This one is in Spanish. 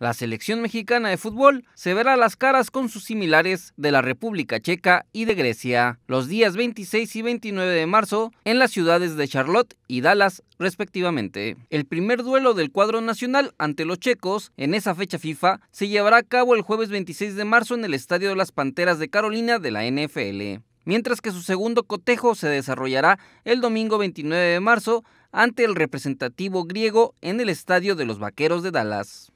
La selección mexicana de fútbol se verá las caras con sus similares de la República Checa y de Grecia los días 26 y 29 de marzo en las ciudades de Charlotte y Dallas respectivamente. El primer duelo del cuadro nacional ante los checos en esa fecha FIFA se llevará a cabo el jueves 26 de marzo en el Estadio de las Panteras de Carolina de la NFL, mientras que su segundo cotejo se desarrollará el domingo 29 de marzo ante el representativo griego en el Estadio de los Vaqueros de Dallas.